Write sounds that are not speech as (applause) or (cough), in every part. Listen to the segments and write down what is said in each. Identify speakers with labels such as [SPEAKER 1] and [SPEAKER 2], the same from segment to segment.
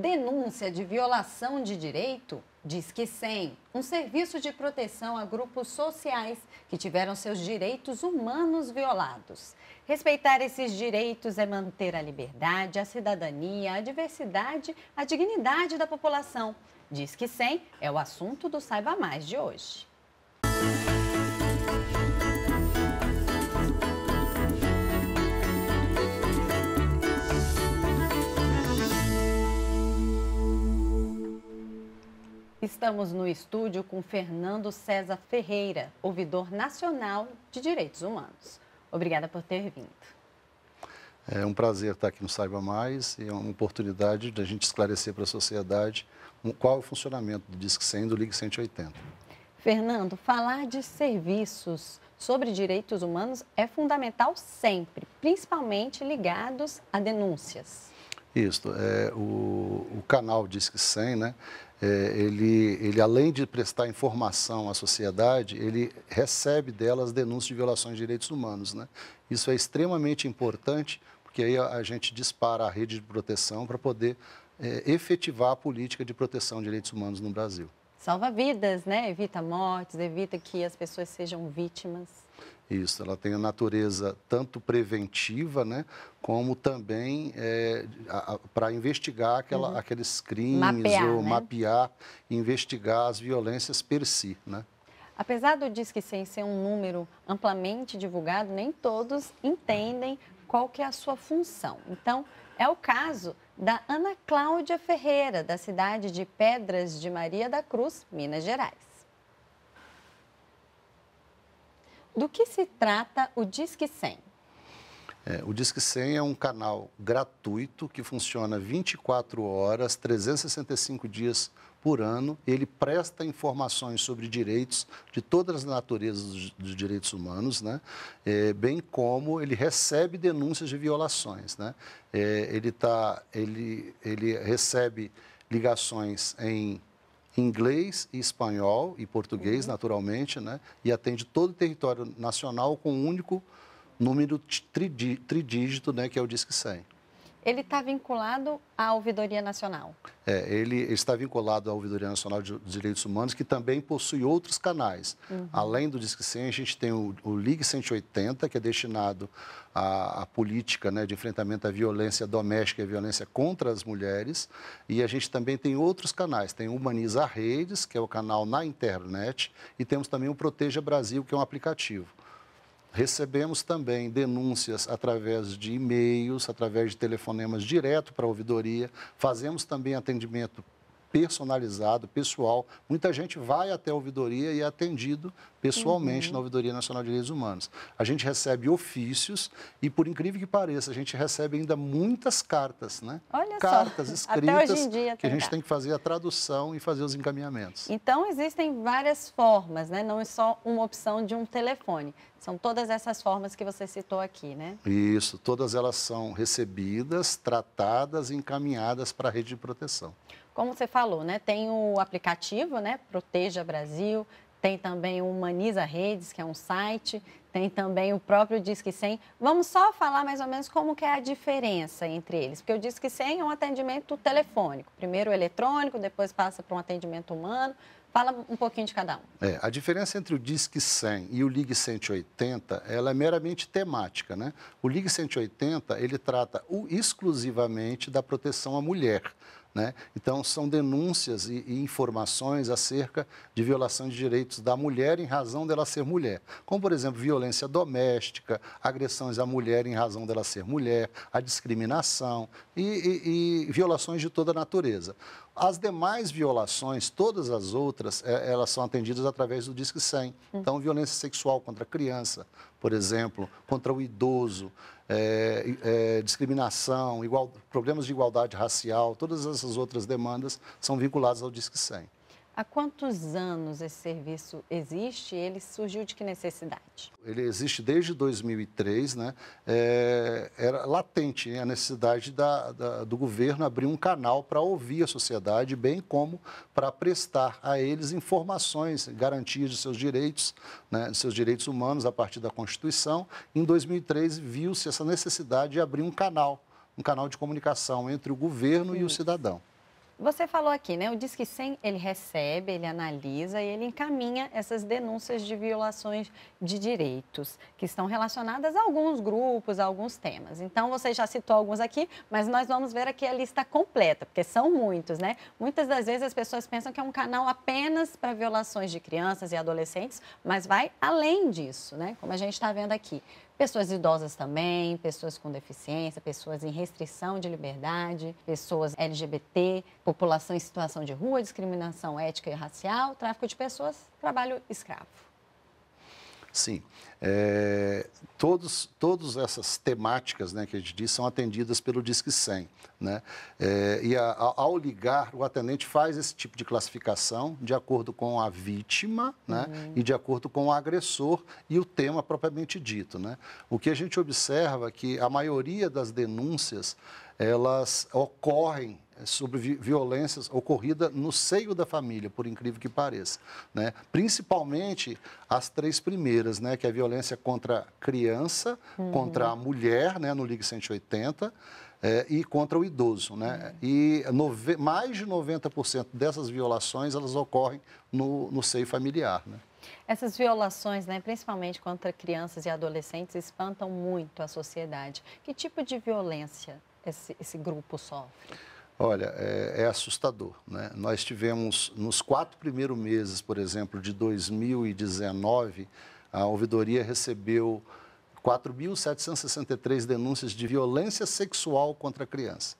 [SPEAKER 1] denúncia de violação de direito, diz que sem um serviço de proteção a grupos sociais que tiveram seus direitos humanos violados. Respeitar esses direitos é manter a liberdade, a cidadania, a diversidade, a dignidade da população. Diz que sem é o assunto do Saiba Mais de hoje. Estamos no estúdio com Fernando César Ferreira, ouvidor nacional de direitos humanos. Obrigada por ter vindo.
[SPEAKER 2] É um prazer estar aqui no Saiba Mais e é uma oportunidade de a gente esclarecer para a sociedade qual é o funcionamento do Disque 100 e do Ligue 180.
[SPEAKER 1] Fernando, falar de serviços sobre direitos humanos é fundamental sempre, principalmente ligados a denúncias.
[SPEAKER 2] Isso, é, o, o canal Disque 100, né, é, ele, ele, além de prestar informação à sociedade, ele recebe delas denúncias de violações de direitos humanos. Né? Isso é extremamente importante, porque aí a, a gente dispara a rede de proteção para poder é, efetivar a política de proteção de direitos humanos no Brasil.
[SPEAKER 1] Salva vidas, né? evita mortes, evita que as pessoas sejam vítimas.
[SPEAKER 2] Isso, ela tem a natureza tanto preventiva, né, como também é, para investigar aquela, uhum. aqueles crimes mapear, ou né? mapear, investigar as violências per si, né?
[SPEAKER 1] Apesar do Disque 100 ser um número amplamente divulgado, nem todos entendem qual que é a sua função. Então, é o caso da Ana Cláudia Ferreira, da cidade de Pedras de Maria da Cruz, Minas Gerais. Do que se trata o Disque 100?
[SPEAKER 2] É, o Disque 100 é um canal gratuito que funciona 24 horas, 365 dias por ano. Ele presta informações sobre direitos de todas as naturezas dos direitos humanos, né? É, bem como ele recebe denúncias de violações. Né? É, ele, tá, ele, ele recebe ligações em inglês, espanhol e português, uhum. naturalmente, né? e atende todo o território nacional com um único número tridígito, né? que é o Disque 100.
[SPEAKER 1] Ele está vinculado à Ouvidoria Nacional.
[SPEAKER 2] É, ele está vinculado à Ouvidoria Nacional de Direitos Humanos, que também possui outros canais. Uhum. Além do Disque 100, a gente tem o, o Ligue 180, que é destinado à, à política né, de enfrentamento à violência doméstica e à violência contra as mulheres. E a gente também tem outros canais. Tem o Humaniza Redes, que é o canal na internet, e temos também o Proteja Brasil, que é um aplicativo. Recebemos também denúncias através de e-mails, através de telefonemas direto para a ouvidoria. Fazemos também atendimento personalizado, pessoal. Muita gente vai até a ouvidoria e é atendido pessoalmente uhum. na Ouvidoria Nacional de Direitos Humanos. A gente recebe ofícios e, por incrível que pareça, a gente recebe ainda muitas cartas, né? Olha cartas só. escritas dia, que a gente tem que fazer a tradução e fazer os encaminhamentos.
[SPEAKER 1] Então, existem várias formas, né? Não é só uma opção de um telefone. São todas essas formas que você citou aqui, né?
[SPEAKER 2] Isso, todas elas são recebidas, tratadas e encaminhadas para a rede de proteção
[SPEAKER 1] como você falou, né? Tem o aplicativo, né? Proteja Brasil, tem também o Humaniza Redes, que é um site, tem também o próprio Disque 100. Vamos só falar mais ou menos como que é a diferença entre eles, porque o Disque 100 é um atendimento telefônico, primeiro eletrônico, depois passa para um atendimento humano. Fala um pouquinho de cada um.
[SPEAKER 2] É, a diferença entre o Disque 100 e o Ligue 180, ela é meramente temática, né? O Ligue 180, ele trata exclusivamente da proteção à mulher. Né? Então, são denúncias e, e, informações acerca de violação de direitos da mulher em razão dela ser mulher. Como, por exemplo, violência doméstica, agressões à mulher em razão dela ser mulher, a discriminação e, e, e violações de toda natureza. As demais violações, todas as outras, é, elas são atendidas através do Disque 100. Então, violência sexual contra a criança, por exemplo, contra o idoso, é, é, discriminação, igual, problemas de igualdade racial, todas essas outras demandas são vinculadas ao Disque 100.
[SPEAKER 1] Há quantos anos esse serviço existe? Ele surgiu de que necessidade?
[SPEAKER 2] Ele existe desde 2003, né? É, era latente a necessidade da, da, do governo abrir um canal para ouvir a sociedade, bem como para prestar a eles informações, garantias de seus direitos, né? de seus direitos humanos a partir da Constituição. Em 2003 viu-se essa necessidade de abrir um canal, um canal de comunicação entre o governo Sim. e o cidadão.
[SPEAKER 1] Você falou aqui, né? O Disque 100, ele recebe, ele analisa e ele encaminha essas denúncias de violações de direitos que estão relacionadas a alguns grupos, a alguns temas. Então, você já citou alguns aqui, mas nós vamos ver aqui a lista completa, porque são muitos, né? Muitas das vezes as pessoas pensam que é um canal apenas para violações de crianças e adolescentes, mas vai além disso, né? Como a gente está vendo aqui. Pessoas idosas também, pessoas com deficiência, pessoas em restrição de liberdade, pessoas LGBT, população em situação de rua, discriminação ética e racial, tráfico de pessoas, trabalho escravo.
[SPEAKER 2] Sim. É, todos, todas essas temáticas né, que a gente diz são atendidas pelo Disque 100. Né? É, e a, a, ao ligar, o atendente faz esse tipo de classificação de acordo com a vítima né, uhum. e de acordo com o agressor e o tema propriamente dito. Né? O que a gente observa é que a maioria das denúncias elas ocorrem é, sobre violências ocorrida no seio da família, por incrível que pareça, né? Principalmente as três primeiras, né, que é a violência contra a criança, uhum. contra a mulher, né, no Ligue 180, é, e contra o idoso, né? Uhum. E nove, mais de 90% dessas violações, elas ocorrem no, no seio familiar, né?
[SPEAKER 1] Essas violações, né, principalmente contra crianças e adolescentes, espantam muito a sociedade. Que tipo de violência esse, esse grupo sofre?
[SPEAKER 2] Olha, é, é, assustador. Né? Nós tivemos, nos quatro primeiros meses, por exemplo, de 2019, a ouvidoria recebeu 4.763 denúncias de violência sexual contra a criança.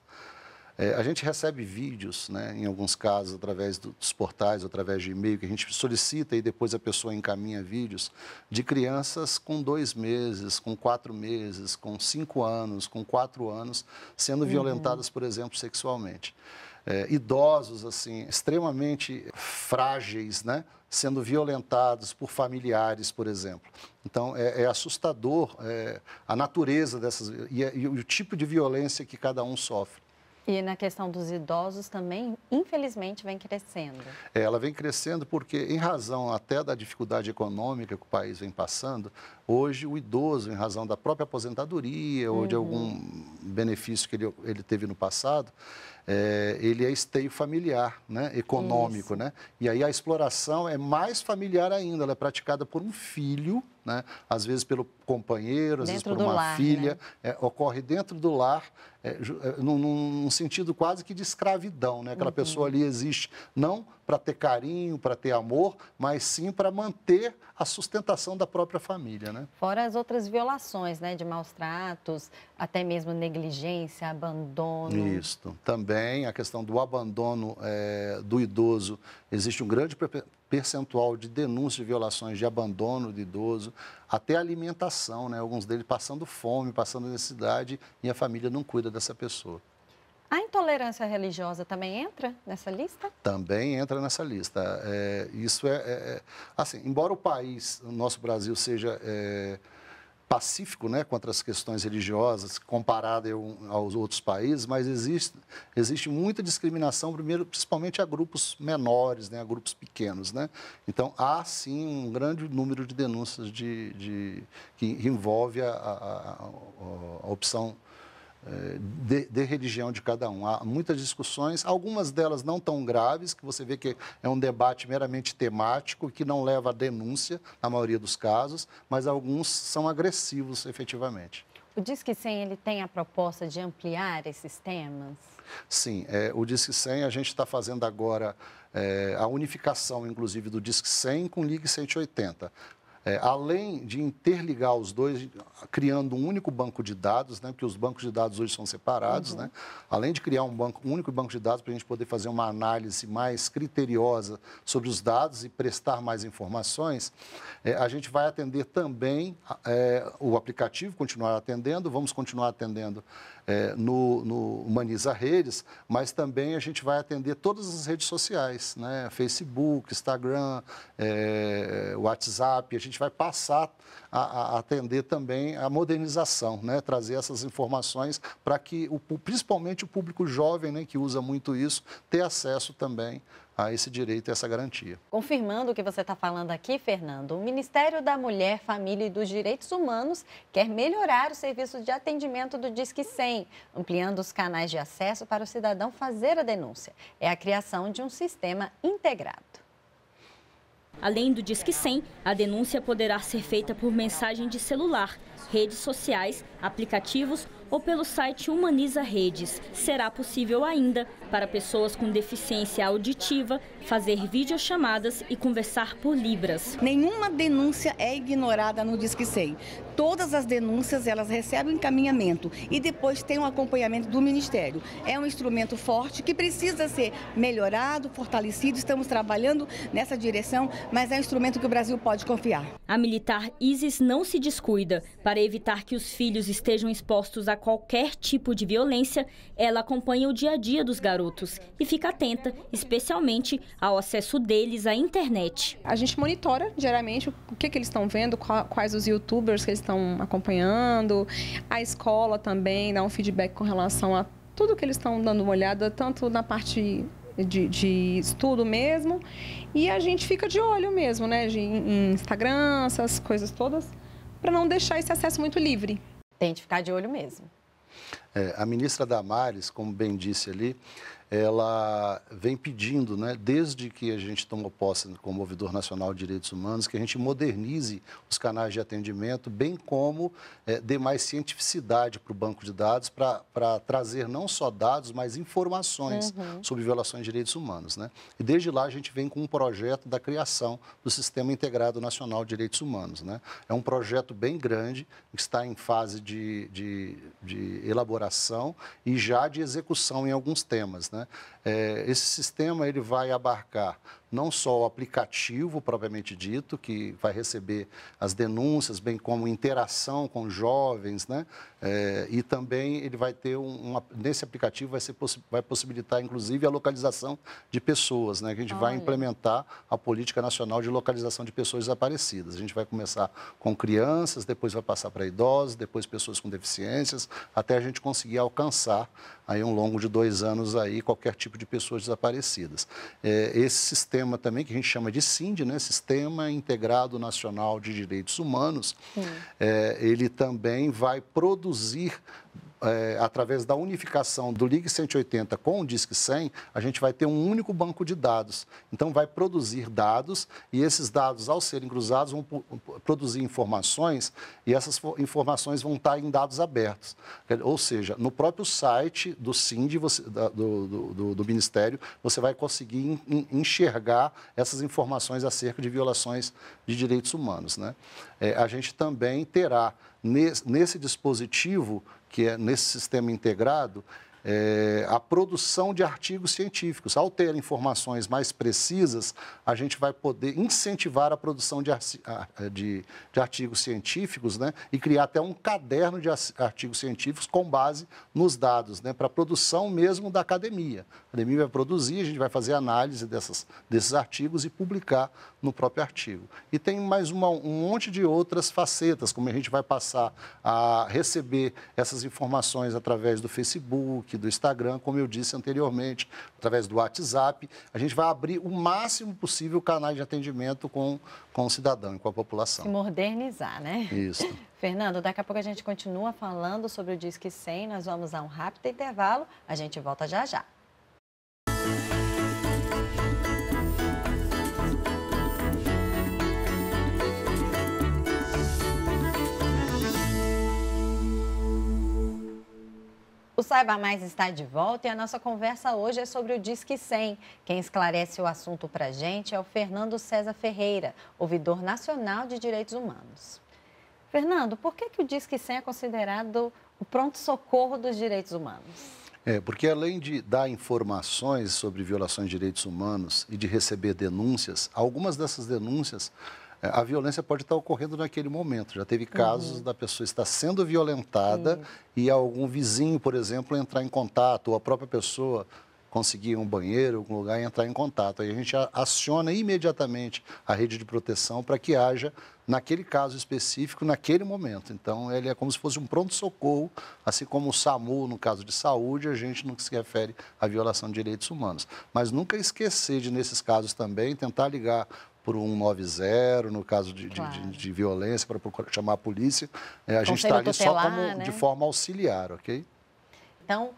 [SPEAKER 2] É, a gente recebe vídeos, né, em alguns casos, através do, dos portais, através de e-mail, que a gente solicita e depois a pessoa encaminha vídeos de crianças com dois meses, com quatro meses, com cinco anos, com quatro anos, sendo uhum. violentadas, por exemplo, sexualmente. É, idosos assim extremamente frágeis, né, sendo violentados por familiares, por exemplo. Então é, é assustador é, a natureza dessas e, é, e, o tipo de violência que cada um sofre.
[SPEAKER 1] E na questão dos idosos também, infelizmente, vem crescendo.
[SPEAKER 2] É, ela vem crescendo porque, em razão até da dificuldade econômica que o país vem passando, Hoje, o idoso, em razão da própria aposentadoria uhum. ou de algum benefício que ele, ele teve no passado, é, ele é esteio familiar, né? econômico. Né? E aí a exploração é mais familiar ainda, ela é praticada por um filho, né? às vezes pelo companheiro, às dentro vezes por uma lar, filha, né? é, ocorre dentro do lar, é, é num, num, sentido quase que de escravidão. Né? Aquela uhum. pessoa ali existe, não para ter carinho, para ter amor, mas sim para manter a sustentação da própria família, né?
[SPEAKER 1] Fora as outras violações, né, de maus tratos, até mesmo negligência, abandono.
[SPEAKER 2] Isso. Também a questão do abandono é, do idoso. Existe um grande percentual de denúncias de violações de abandono do idoso, até alimentação, né? Alguns deles passando fome, passando necessidade e a família não cuida dessa pessoa.
[SPEAKER 1] A intolerância religiosa também entra nessa lista?
[SPEAKER 2] Também entra nessa lista. É, isso é, é, é, assim, embora o país, o nosso Brasil seja é, pacífico, né, contra as questões religiosas, comparado aos outros países, mas existe, existe muita discriminação, primeiro, principalmente a grupos menores, né, a grupos pequenos, né. Então há sim um grande número de denúncias de, de que envolve a, a, a, a opção eh, de, de, religião de cada um. Há muitas discussões, algumas delas não tão graves, que você vê que é um debate meramente temático, que não leva a denúncia, na maioria dos casos, mas alguns são agressivos, efetivamente.
[SPEAKER 1] O Disque 100 ele tem a proposta de ampliar esses temas?
[SPEAKER 2] Sim, é, o Disque 100 a gente está fazendo agora é, a unificação, inclusive, do Disque 100 com o Ligue 180. É, além de interligar os dois, criando um único banco de dados, né, porque os bancos de dados hoje são separados, uhum. né, além de criar um, banco, um único banco de dados para a gente poder fazer uma análise mais criteriosa sobre os dados e prestar mais informações, é, a gente vai atender também é, o aplicativo, continuar atendendo, vamos continuar atendendo é, no, no Humaniza Redes, mas também a gente vai atender todas as redes sociais, né? Facebook, Instagram, é, WhatsApp, a gente vai passar a, a, atender também a modernização, né? trazer essas informações para que, o, principalmente o público jovem, né, que usa muito isso, ter acesso também a esse direito e essa garantia.
[SPEAKER 1] Confirmando o que você está falando aqui, Fernando, o Ministério da Mulher, Família e dos Direitos Humanos quer melhorar o serviço de atendimento do Disque 100, ampliando os canais de acesso para o cidadão fazer a denúncia. É a criação de um sistema integrado. Além do Disque
[SPEAKER 2] 100, a denúncia poderá ser feita por mensagem de celular, redes sociais, aplicativos ou pelo site Humaniza Redes. Será possível ainda, para pessoas com deficiência auditiva, fazer videochamadas e conversar por Libras.
[SPEAKER 1] Nenhuma denúncia é ignorada no Disque 100. Todas as denúncias, elas recebem encaminhamento e depois tem um acompanhamento do Ministério. É um instrumento forte que precisa ser melhorado, fortalecido, estamos trabalhando nessa direção, mas é um instrumento que o
[SPEAKER 2] Brasil pode confiar. A militar Isis não se descuida. Para evitar que os filhos estejam expostos a qualquer tipo de violência, ela acompanha o dia a dia dos garotos e fica atenta, especialmente ao acesso deles à internet. A gente monitora diariamente o que, que eles estão vendo, quais os youtubers que eles estão acompanhando,
[SPEAKER 1] a escola também dá um feedback com relação a tudo que eles estão dando uma olhada, tanto na parte de, de, estudo mesmo. E a gente fica de olho mesmo, né? De, em Instagram, essas coisas todas, para não deixar esse acesso muito livre. Tem ficar de olho mesmo.
[SPEAKER 2] É, a ministra Damares, como bem disse ali, ela vem pedindo, né, desde que a gente tomou posse como ouvidor nacional de direitos humanos, que a gente modernize os canais de atendimento, bem como é, dê mais cientificidade para o banco de dados, para trazer não só dados, mas informações uhum. sobre violações de direitos humanos. Né? E desde lá a gente vem com um projeto da criação do Sistema Integrado Nacional de Direitos Humanos. Né? É um projeto bem grande, que está em fase de, de, de elaboração e já de execução em alguns temas. Né? Né? É, esse sistema ele vai abarcar não só o aplicativo propriamente dito, que vai receber as denúncias, bem como interação com jovens, né? É, e também ele vai ter um, um nesse aplicativo vai, ser, vai possibilitar inclusive a localização de pessoas, né? a gente Olha. vai implementar a política nacional de localização de pessoas desaparecidas. A gente vai começar com crianças, depois vai passar para idosos, depois pessoas com deficiências, até a gente conseguir alcançar aí um longo de dois anos aí qualquer tipo de pessoas desaparecidas. É, esse sistema sistema também que a gente chama de SIND, né? Sistema Integrado Nacional de Direitos Humanos, é, ele também vai produzir é, através da unificação do Ligue 180 com o Disque 100, a gente vai ter um único banco de dados. Então, vai produzir dados e esses dados, ao serem cruzados, vão produzir informações e essas informações vão estar em dados abertos. Ou seja, no próprio site do SIND, você, da, do, do, do, Ministério, você vai conseguir enxergar essas informações acerca de violações de direitos humanos. Né? É, a gente também terá nesse, nesse dispositivo que é nesse sistema integrado, é, a produção de artigos científicos. Ao ter informações mais precisas, a gente vai poder incentivar a produção de, de, de artigos científicos né, e criar até um caderno de artigos científicos com base nos dados, né, para a produção mesmo da academia. A academia vai produzir, a gente vai fazer análise dessas, desses artigos e publicar no próprio artigo. E tem mais uma, um monte de outras facetas, como a gente vai passar a receber essas informações através do Facebook, aqui do Instagram, como eu disse anteriormente, através do WhatsApp. A gente vai abrir o máximo possível canais de atendimento com, com o cidadão e com a população. Se
[SPEAKER 1] modernizar, né? Isso. (laughs) Fernando, daqui a pouco a gente continua falando sobre o Disque 100, nós vamos a um rápido intervalo, a gente volta já já. O Saiba Mais está de volta e a nossa conversa hoje é sobre o Disque 100. Quem esclarece o assunto para a gente é o Fernando César Ferreira, ouvidor nacional de direitos humanos. Fernando, por que, que o Disque 100 é considerado o pronto-socorro dos direitos humanos?
[SPEAKER 2] É, porque além de dar informações sobre violações de direitos humanos e de receber denúncias, algumas dessas denúncias é, a violência pode estar ocorrendo naquele momento. Já teve casos uhum. da pessoa estar sendo violentada uhum. e algum vizinho, por exemplo, entrar em contato, ou a própria pessoa conseguir um banheiro, algum lugar e entrar em contato. Aí a gente aciona imediatamente a rede de proteção para que haja, naquele caso específico, naquele momento. Então, ele é como se fosse um pronto-socorro, assim como o SAMU, no caso de saúde, a gente no que se refere à violação de direitos humanos. Mas nunca esquecer de, nesses casos também, tentar ligar por 190, no caso de, claro. de, de, de violência, para procurar chamar a polícia. É, a gente está ali tutelar, só como, né? de forma auxiliar, ok?
[SPEAKER 1] Então,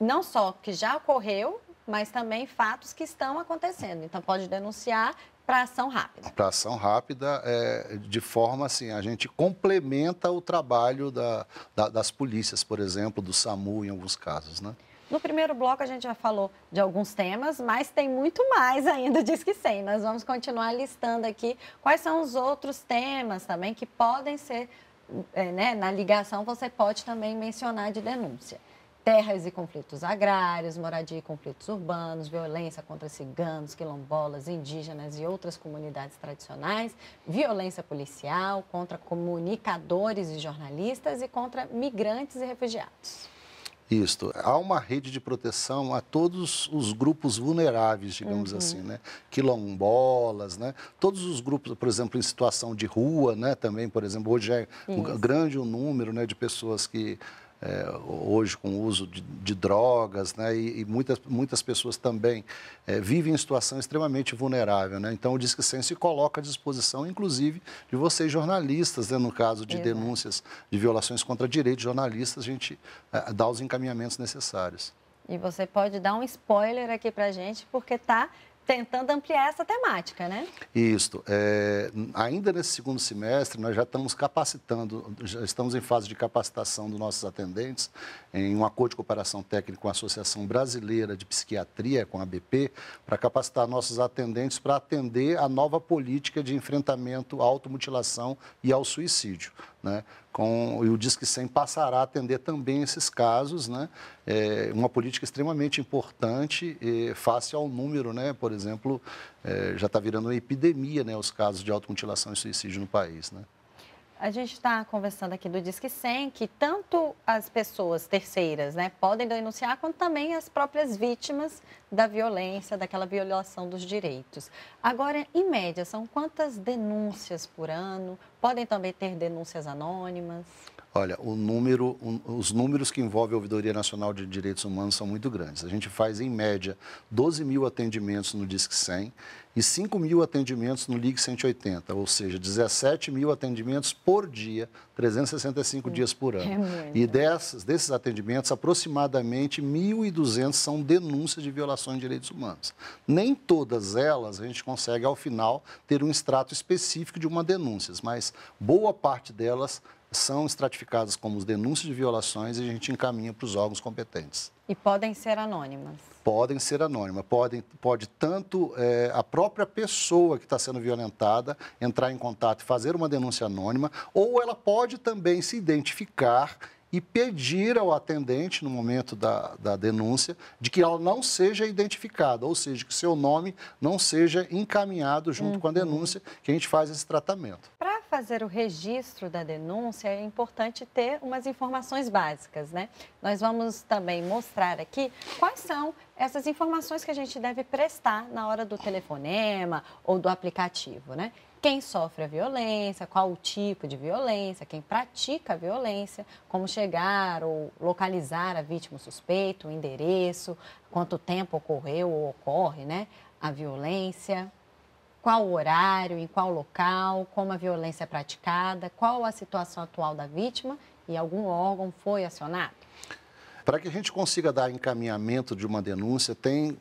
[SPEAKER 1] não só que já ocorreu, mas também fatos que estão acontecendo. Então, pode denunciar para ação rápida.
[SPEAKER 2] Para ação rápida, é, de forma assim, a gente complementa o trabalho da, da, das polícias, por exemplo, do SAMU em alguns casos, né?
[SPEAKER 1] No primeiro bloco a gente já falou de alguns temas, mas tem muito mais ainda diz que sim. Nós vamos continuar listando aqui quais são os outros temas também que podem ser, é, né, na ligação você pode também mencionar de denúncia. Terras e conflitos agrários, moradia e conflitos urbanos, violência contra ciganos, quilombolas, indígenas e outras comunidades tradicionais, violência policial contra comunicadores e jornalistas e contra migrantes e refugiados.
[SPEAKER 2] Isto. Há uma rede de proteção a todos os grupos vulneráveis, digamos uhum. assim, né? Quilombolas, né? Todos os grupos, por exemplo, em situação de rua, né? Também, por exemplo, hoje é um grande o número né, de pessoas que é, hoje com o uso de, de drogas, né? E, e, muitas, muitas pessoas também é, vivem em situação extremamente vulnerável, né? Então o Disque 100 se coloca à disposição, inclusive, de vocês jornalistas, né? no caso de Exato. denúncias de violações contra direitos jornalistas, a gente é, dá os encaminhamentos necessários.
[SPEAKER 1] E você pode dar um spoiler aqui para gente, porque está tentando ampliar essa temática, né?
[SPEAKER 2] Isso. É, ainda nesse segundo semestre, nós já estamos capacitando, já estamos em fase de capacitação dos nossos atendentes, em um acordo de cooperação técnica com a Associação Brasileira de Psiquiatria, com a ABP, para capacitar nossos atendentes para atender a nova política de enfrentamento à automutilação e ao suicídio. Né? Com, e o Disque 100 passará a atender também esses casos, né? É uma política extremamente importante face ao número, né? Por exemplo, é, já está virando uma epidemia, né? Os casos de automutilação e suicídio no país, né?
[SPEAKER 1] A gente está conversando aqui do Disque 100, que tanto as pessoas terceiras né, podem denunciar, quanto também as próprias vítimas da violência, daquela violação dos direitos. Agora, em média, são quantas denúncias por ano? Podem também ter denúncias anônimas?
[SPEAKER 2] Olha, o número, os números que envolvem a Ouvidoria Nacional de Direitos Humanos são muito grandes. A gente faz, em média, 12 mil atendimentos no Disque 100 e 5 mil atendimentos no Ligue 180, ou seja, 17 mil atendimentos por dia, 365 hum, dias por ano. É e dessas, desses atendimentos, aproximadamente 1.200 são denúncias de violações de direitos humanos. Nem todas elas a gente consegue, ao final, ter um extrato específico de uma denúncia, mas denúncias, boa parte delas são estratificadas como denúncias de violações e a gente encaminha para os órgãos competentes.
[SPEAKER 1] E podem ser anônimas?
[SPEAKER 2] Podem ser anônimas. Podem, pode tanto é, a própria pessoa que está sendo violentada entrar em contato e fazer uma denúncia anônima, ou ela pode também se identificar e pedir ao atendente, no momento da, da denúncia, de que ela não seja identificada, ou seja, que seu nome não seja encaminhado junto uhum. com a uhum. denúncia, que a gente faz esse tratamento.
[SPEAKER 1] Pra fazer o registro da denúncia, é importante ter umas informações básicas, né? Nós vamos também mostrar aqui quais são essas informações que a gente deve prestar na hora do telefonema ou do aplicativo, né? Quem sofre a violência, qual o tipo de violência, quem pratica a violência, como chegar ou localizar a vítima suspeita, o endereço, quanto tempo ocorreu ou ocorre, né? A violência qual horário, em qual local, como a violência é praticada, qual a situação atual da vítima e algum órgão foi acionado?
[SPEAKER 2] Para que a gente consiga dar encaminhamento de uma denúncia, tem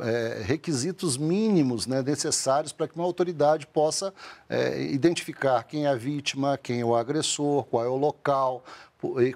[SPEAKER 2] é, requisitos mínimos né, necessários para que uma autoridade possa é, identificar quem é a vítima, quem é o agressor, qual é o local,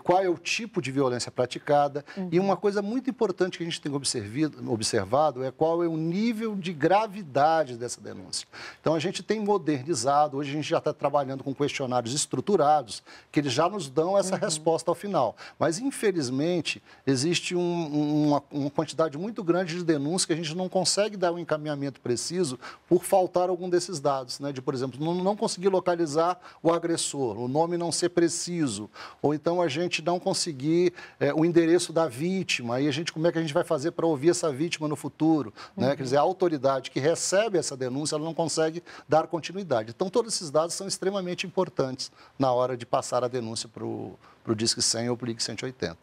[SPEAKER 2] qual é o tipo de violência praticada. Uhum. E uma coisa muito importante que a gente tem observado é qual é o nível de gravidade dessa denúncia. Então, a gente tem modernizado, hoje a gente já está trabalhando com questionários estruturados, que eles já nos dão essa uhum. resposta ao final. Mas, infelizmente, existe um, uma, uma, quantidade muito grande de denúncias que a gente não consegue dar um encaminhamento preciso por faltar algum desses dados, né? de, por exemplo, não, não conseguir localizar o agressor, o nome não ser preciso, ou então então a gente não conseguir é, o endereço da vítima e a gente como é que a gente vai fazer para ouvir essa vítima no futuro, né? Uhum. Quer dizer, a autoridade que recebe essa denúncia ela não consegue dar continuidade. Então todos esses dados são extremamente importantes na hora de passar a denúncia para o Disque 100 ou para o Disque 180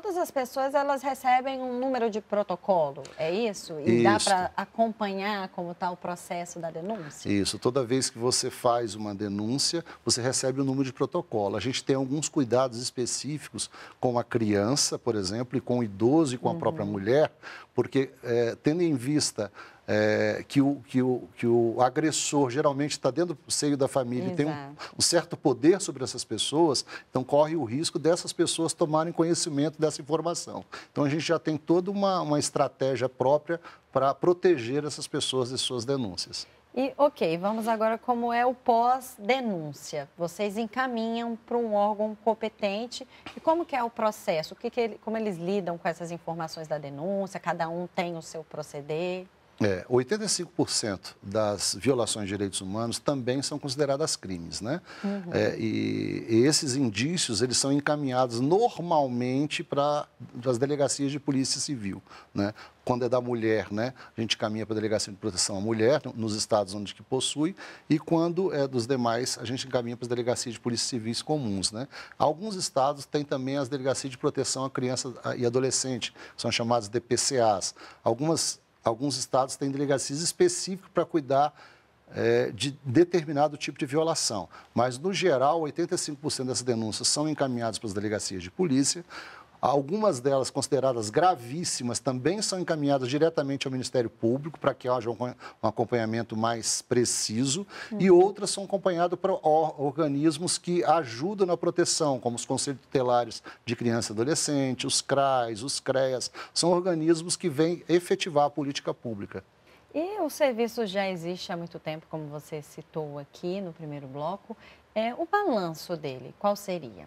[SPEAKER 1] todas as pessoas elas recebem um número de protocolo, é isso? E isso. dá para acompanhar como está o processo da denúncia?
[SPEAKER 2] Isso, toda vez que você faz uma denúncia, você recebe o um número de protocolo. A gente tem alguns cuidados específicos com a criança, por exemplo, e com o idoso e com a uhum. própria mulher, porque é, tendo em vista é, que, o, que, o, que o agressor geralmente está dentro do seio da família Exato. e tem um, um, certo poder sobre essas pessoas, então corre o risco dessas pessoas tomarem conhecimento dessa informação. Então a gente já tem toda uma, uma estratégia própria para proteger essas pessoas de suas denúncias.
[SPEAKER 1] E, ok, vamos agora como é o pós-denúncia. Vocês encaminham para um órgão competente e como que é o processo? O que, que ele, como eles lidam com essas informações da denúncia? Cada um tem o seu proceder?
[SPEAKER 2] É, 85% das violações de direitos humanos também são consideradas crimes, né? Uhum. É, e, e, esses indícios, eles são encaminhados normalmente para as delegacias de polícia civil, né? Quando é da mulher, né? A gente caminha para a delegacia de proteção à mulher, nos estados onde que possui, e quando é dos demais, a gente encaminha para as delegacias de polícia civis comuns, né? Alguns estados têm também as delegacias de proteção à criança e adolescente, são chamadas DPCAs. Algumas Alguns estados têm delegacias específicas para cuidar é, de determinado tipo de violação. Mas, no geral, 85% dessas denúncias são encaminhadas para as delegacias de polícia. Algumas delas consideradas gravíssimas também são encaminhadas diretamente ao Ministério Público para que haja um acompanhamento mais preciso uhum. e outras são acompanhadas para organismos que ajudam na proteção, como os conselhos tutelares de criança e adolescente, os CRAs, os CREAS, são organismos que vêm efetivar a política pública.
[SPEAKER 1] E o serviço já existe há muito tempo, como você citou aqui no primeiro bloco. É, o balanço dele, qual seria?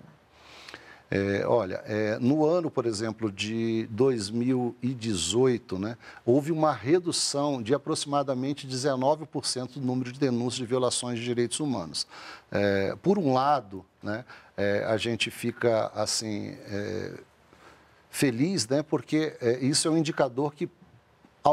[SPEAKER 2] É, olha, é, no ano, por exemplo, de 2018, né, houve uma redução de aproximadamente 19% do número de denúncias de violações de direitos humanos. É, por um lado, né, é, a gente fica assim é, feliz, né, porque é, isso é um indicador que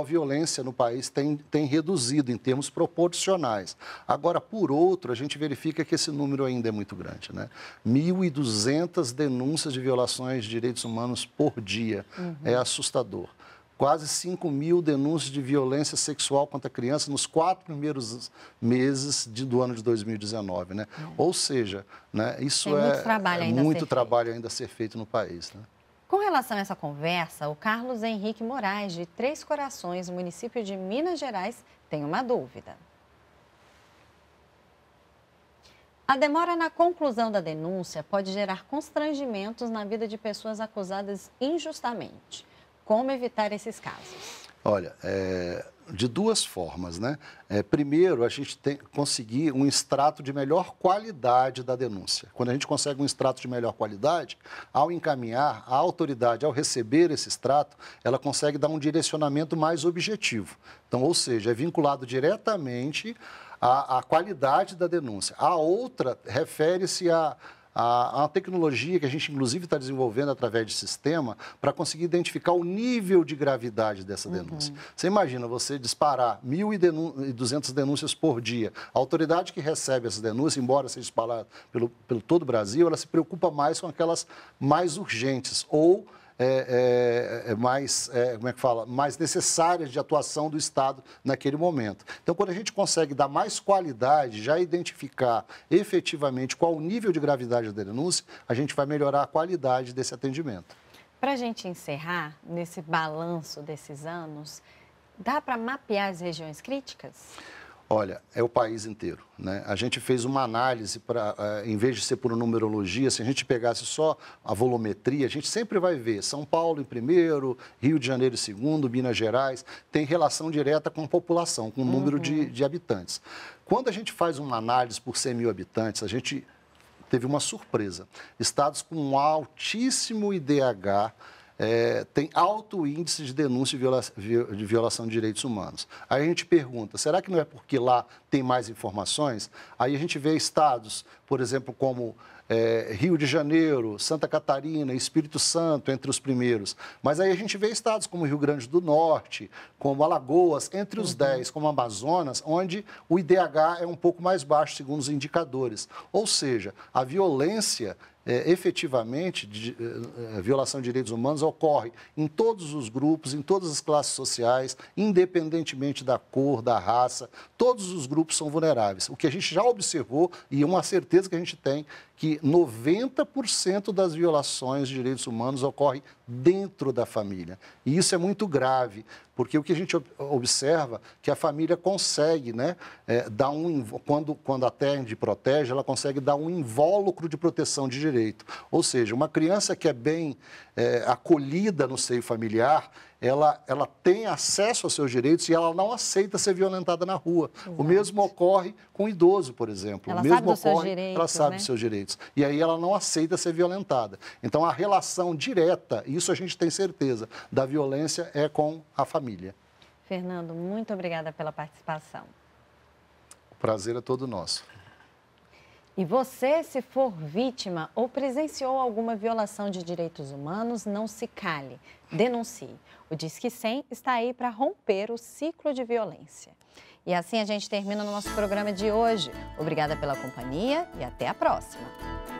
[SPEAKER 2] a violência no país tem, tem reduzido em termos proporcionais. Agora, por outro, a gente verifica que esse número ainda é muito grande. Né? 1.200 denúncias de violações de direitos humanos por dia. Uhum. É assustador quase 5 mil denúncias de violência sexual contra crianças nos quatro primeiros meses de, do ano de 2019. Né? Uhum. Ou seja, né, isso Tem é muito trabalho, é ainda, muito a trabalho ainda a ser feito no país. Né?
[SPEAKER 1] Com relação a essa conversa, o Carlos Henrique Moraes, de Três Corações, município de Minas Gerais, tem uma dúvida. A demora na conclusão da denúncia pode gerar constrangimentos na vida de pessoas acusadas injustamente. Como evitar esses casos?
[SPEAKER 2] Olha, é, de duas formas. Né? É, primeiro, a gente tem conseguir um extrato de melhor qualidade da denúncia. Quando a gente consegue um extrato de melhor qualidade, ao encaminhar, a autoridade, ao receber esse extrato, ela consegue dar um direcionamento mais objetivo. Então, ou seja, é vinculado diretamente à, à qualidade da denúncia. A outra refere-se a a, tecnologia que a gente, inclusive, está desenvolvendo através de sistema para conseguir identificar o nível de gravidade dessa uhum. denúncia. Uhum. Você imagina você disparar 1.200 denúncias por dia. A autoridade que recebe essas denúncias, embora seja espalhada pelo, pelo todo o Brasil, ela se preocupa mais com aquelas mais urgentes ou é, é, é, mais, é, como é que fala, mais necessárias de atuação do Estado naquele momento. Então, quando a gente consegue dar mais qualidade, já identificar efetivamente qual o nível de gravidade da denúncia, a gente vai melhorar a qualidade desse atendimento.
[SPEAKER 1] Para a gente encerrar, nesse balanço desses anos, dá para mapear as regiões críticas?
[SPEAKER 2] Olha, é o país inteiro. Né? A gente fez uma análise para, uh, eh, em vez de ser por numerologia, se a gente pegasse só a volumetria, a gente sempre vai ver São Paulo em primeiro, Rio de Janeiro em segundo, Minas Gerais, tem relação direta com a população, com o número uhum. de, de habitantes. Quando a gente faz uma análise por 100 mil habitantes, a gente teve uma surpresa. Estados com um altíssimo IDH é, tem alto índice de denúncia de, violação de direitos humanos. Aí a gente pergunta, será que não é porque lá tem mais informações? Aí a gente vê estados, por exemplo, como é, Rio de Janeiro, Santa Catarina, Espírito Santo entre os primeiros. Mas aí a gente vê estados como Rio Grande do Norte, como Alagoas, entre os uhum. 10, como Amazonas, onde o IDH é um pouco mais baixo, segundo os indicadores. Ou seja, a violência é, efetivamente, de, eh, é, eh, violação de direitos humanos ocorre em todos os grupos, em todas as classes sociais, independentemente da cor, da raça, todos os grupos são vulneráveis. O que a gente já observou, e uma certeza que a gente tem, que 90% das violações de direitos humanos ocorrem dentro da família. E isso é muito grave, porque o que a gente observa que a família consegue, né, é, dar um, quando, quando atende e protege, ela consegue dar um invólucro de proteção de direito. Ou seja, uma criança que é bem é, acolhida no seio familiar, ela, ela tem acesso aos seus direitos e ela não aceita ser violentada na rua. Exato. O mesmo ocorre com o idoso, por exemplo. Ela o mesmo sabe ocorre, seus direitos, ela sabe né? seus direitos. E aí ela não aceita ser violentada. Então a relação direta, isso a gente tem certeza, da violência é com a família.
[SPEAKER 1] Fernando, muito obrigada pela participação.
[SPEAKER 2] O prazer é todo nosso.
[SPEAKER 1] E você, se for vítima ou presenciou alguma violação de direitos humanos, não se cale, denuncie. O Disque 100 está aí para romper o ciclo de violência. E assim a gente termina o nosso programa de hoje. Obrigada pela companhia e até a próxima.